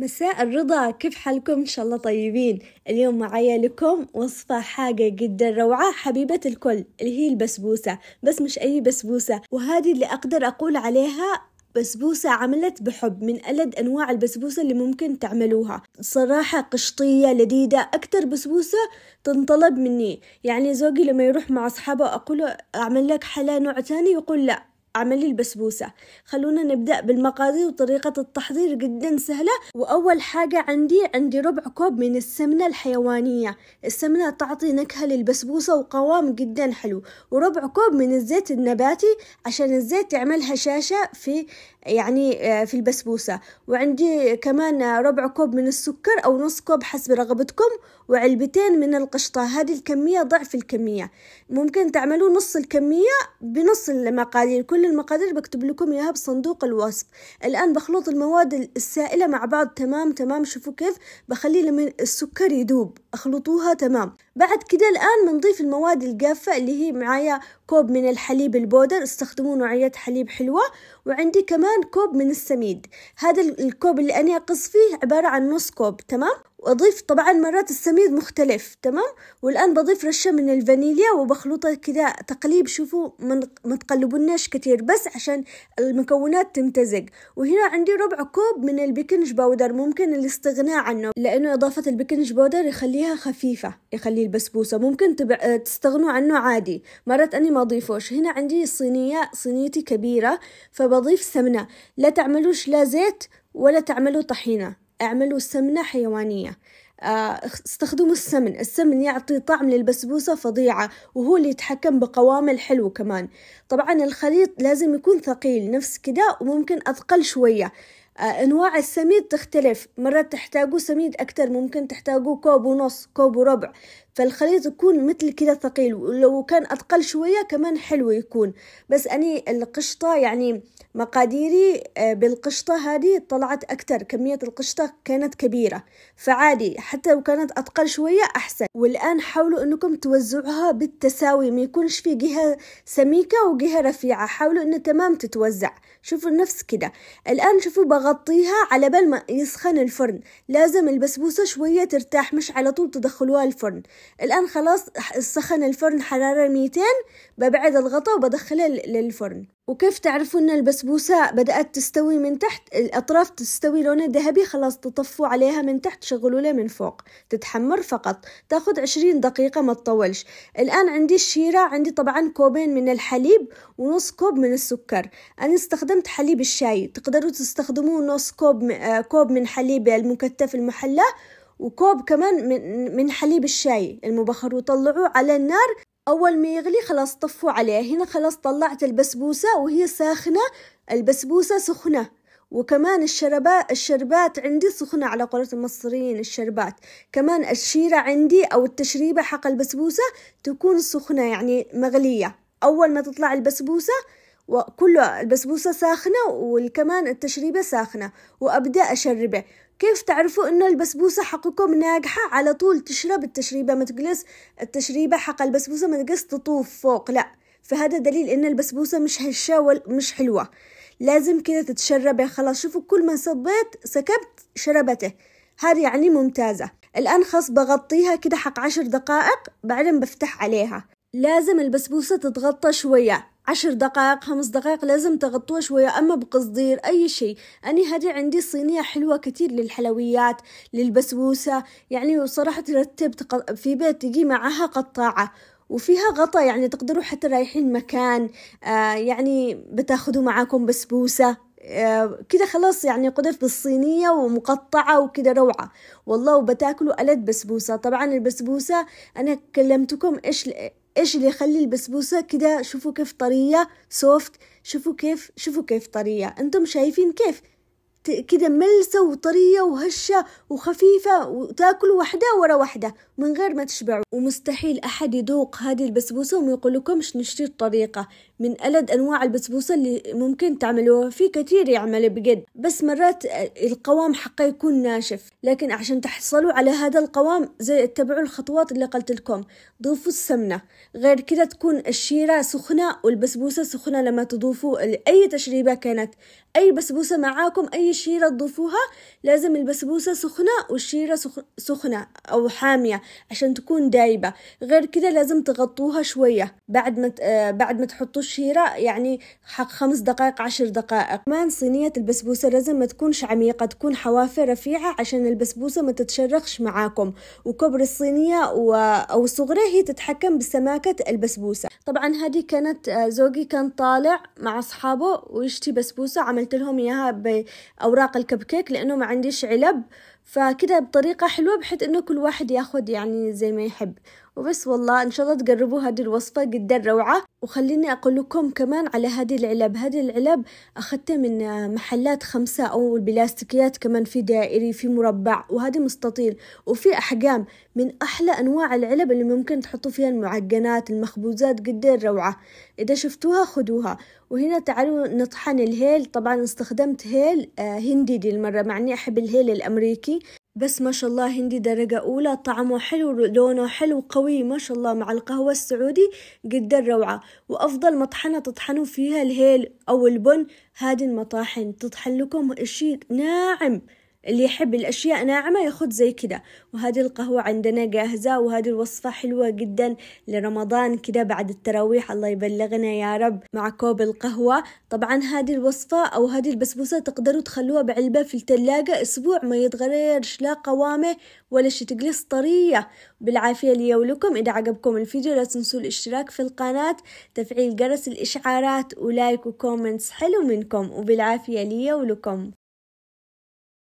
مساء الرضا كيف حالكم إن شاء الله طيبين اليوم معايا لكم وصفة حاجة جدا روعة حبيبة الكل اللي هي البسبوسة بس مش أي بسبوسة وهذه اللي أقدر أقول عليها بسبوسة عملت بحب من ألد أنواع البسبوسة اللي ممكن تعملوها صراحة قشطية لذيذة أكتر بسبوسة تنطلب مني يعني زوجي لما يروح مع أصحابه أقوله أعمل لك حلا نوع تاني يقول لا عملي البسبوسة خلونا نبدأ بالمقادير وطريقة التحضير جدا سهلة وأول حاجة عندي عندي ربع كوب من السمنة الحيوانية السمنة تعطي نكهة للبسبوسة وقوام جدا حلو وربع كوب من الزيت النباتي عشان الزيت يعمل هشاشة في يعني آه، في البسبوسة وعندي كمان ربع كوب من السكر أو نص كوب حسب رغبتكم وعلبتين من القشطة هذه الكمية ضعف الكمية ممكن تعملوا نص الكمية بنص المقادير كل المقادير بكتب لكم اياها بصندوق الوصف الان بخلط المواد السائله مع بعض تمام تمام شوفوا كيف بخلي لما السكر يذوب اخلطوها تمام بعد كده الان بنضيف المواد الجافه اللي هي معايا كوب من الحليب البودر استخدموا نوعية حليب حلوة وعندي كمان كوب من السميد هذا الكوب اللي أنا أقص فيه عبارة عن نص كوب تمام وأضيف طبعا مرات السميد مختلف تمام والآن بضيف رشة من الفانيليا وبخلطها كذا تقليب شوفوا ما تقلبوناش كتير بس عشان المكونات تمتزج وهنا عندي ربع كوب من البيكنج باودر ممكن الاستغناء عنه لأنه إضافة البيكنج باودر يخليها خفيفة يخلي البسبوسة ممكن تبع... آه، تستغنوا عنه عادي مرات أني ما أضيفوش هنا عندي صينيه صينيتي كبيرة فبضيف سمنة لا تعملوش لا زيت ولا تعملوا طحينة اعملوا سمنة حيوانية آه، استخدموا السمن السمن يعطي طعم للبسبوسة فظيعة وهو اللي يتحكم بقوام الحلو كمان طبعا الخليط لازم يكون ثقيل نفس كده وممكن أثقل شوية آه، أنواع السميد تختلف مرات تحتاجوا سميد أكتر ممكن تحتاجوا كوب ونص كوب وربع فالخليط يكون مثل كذا ثقيل ولو كان أثقل شوية كمان حلو يكون بس أني القشطة يعني مقاديري آه، بالقشطة هذه طلعت أكتر كمية القشطة كانت كبيرة فعادي حتى لو كانت أثقل شوية أحسن والآن حاولوا أنكم توزعوها بالتساوي ما يكونش في جهة سميكة وجهة رفيعة حاولوا أن تمام تتوزع شوفوا نفس كده الآن شوفوا بغطيها على بال ما يسخن الفرن لازم البسبوسة شوية ترتاح مش على طول تدخلوها الفرن الآن خلاص سخن الفرن حرارة 200 ببعد الغطاء وبدخله للفرن وكيف تعرفوا ان البسبوسة بدأت تستوي من تحت الأطراف تستوي لونها ذهبي خلاص تطفوا عليها من تحت شغلوا لها من فوق تتحمر فقط تاخذ عشرين دقيقة ما تطولش الآن عندي الشيرة عندي طبعا كوبين من الحليب ونص كوب من السكر أنا استخدمت حليب الشاي تقدروا تستخدموا نص كوب آه، كوب من حليب المكثف المحلى وكوب كمان من, من حليب الشاي المبخر وطلعوه على النار أول ما يغلي خلاص طفوا عليه هنا خلاص طلعت البسبوسة وهي ساخنة البسبوسة سخنة وكمان الشربات الشربات عندي سخنة على قولة المصريين الشربات كمان الشيرة عندي أو التشريبة حق البسبوسة تكون سخنة يعني مغلية أول ما تطلع البسبوسة وكل البسبوسة ساخنة وكمان التشريبة ساخنة وأبدأ أشربه كيف تعرفوا انه البسبوسة حقكم ناجحة على طول تشرب التشريبة ما تجلس التشريبة حق البسبوسة ما تجلس تطوف فوق لا فهذا دليل ان البسبوسة مش هشة مش حلوة لازم كده تتشربي خلاص شوفوا كل ما صبيت سكبت شربته هذه يعني ممتازة الآن خلاص بغطيها كده حق عشر دقائق بعدين بفتح عليها لازم البسبوسة تتغطى شوية عشر دقائق خمس دقائق لازم تغطوها شوية أما بقصدير أي شيء أنا هذه عندي صينية حلوة كتير للحلويات للبسبوسة يعني وصراحة رتبت في بيت تجي معها قطاعة وفيها غطا يعني تقدروا حتى رايحين مكان آه يعني بتاخذوا معاكم بسبوسة آه، كده خلاص يعني قدف بالصينية ومقطعة وكده روعة والله وبتاكلوا ألد بسبوسة طبعا البسبوسة أنا كلمتكم إيش ايش اللي يخلي البسبوسة كده شوفوا كيف طرية سوفت شوفوا كيف شوفوا كيف طرية انتم شايفين كيف كده ملسة وطرية وهشة وخفيفة وتاكل واحدة ورا واحدة من غير ما تشبعوا ومستحيل أحد يذوق هذه البسبوسة وما يقول لكمش نشتري الطريقة من ألد أنواع البسبوسة اللي ممكن تعملوها في كثير يعمل بجد بس مرات القوام حقه يكون ناشف لكن عشان تحصلوا على هذا القوام زي اتبعوا الخطوات اللي قلت لكم ضيفوا السمنة غير كده تكون الشيرة سخنة والبسبوسة سخنة لما تضيفوا أي تشريبة كانت أي بسبوسة معاكم أي شيرة تضيفوها لازم البسبوسة سخنة والشيرة سخنة أو حامية عشان تكون دايبة غير كده لازم تغطوها شوية بعد ما آه، بعد ما تحطوا شراء يعني حق خمس دقائق عشر دقائق كمان صينية البسبوسة لازم ما تكونش عميقة تكون حوافر رفيعة عشان البسبوسة ما تتشرخش معاكم وكبر الصينية و... أو صغرها هي تتحكم بسماكة البسبوسة طبعا هذه كانت آه، زوجي كان طالع مع أصحابه ويشتي بسبوسة عملت لهم إياها بأوراق الكب كيك لأنه ما عنديش علب فكده بطريقة حلوة بحيث انه كل واحد ياخد يعني زي ما يحب وبس والله ان شاء الله تقربوا هذه الوصفة جدا روعة وخليني اقول لكم كمان على هذه العلب هذه العلب اخذتها من محلات خمسة او البلاستيكيات كمان في دائري في مربع وهذه مستطيل وفي احجام من احلى انواع العلب اللي ممكن تحطوا فيها المعجنات المخبوزات جدا روعة اذا شفتوها خدوها وهنا تعالوا نطحن الهيل طبعا استخدمت هيل آه، هندي دي المرة مع اني احب الهيل الامريكي بس ما شاء الله هندي درجة أولى طعمه حلو لونه حلو قوي ما شاء الله مع القهوة السعودي قد الروعة وأفضل مطحنة تطحنوا فيها الهيل أو البن هذه المطاحن تطحن لكم إشي ناعم اللي يحب الأشياء ناعمة ياخد زي كده وهذه القهوة عندنا جاهزة وهذه الوصفة حلوة جدا لرمضان كده بعد التراويح الله يبلغنا يا رب مع كوب القهوة طبعا هذه الوصفة أو هذه البسبوسة تقدروا تخلوها بعلبة في التلاجة أسبوع ما يتغيرش لا قوامه ولا شي تقلص طرية بالعافية لي ولكم إذا عجبكم الفيديو لا تنسوا الاشتراك في القناة تفعيل جرس الإشعارات ولايك وكومنتس حلو منكم وبالعافية لي ولكم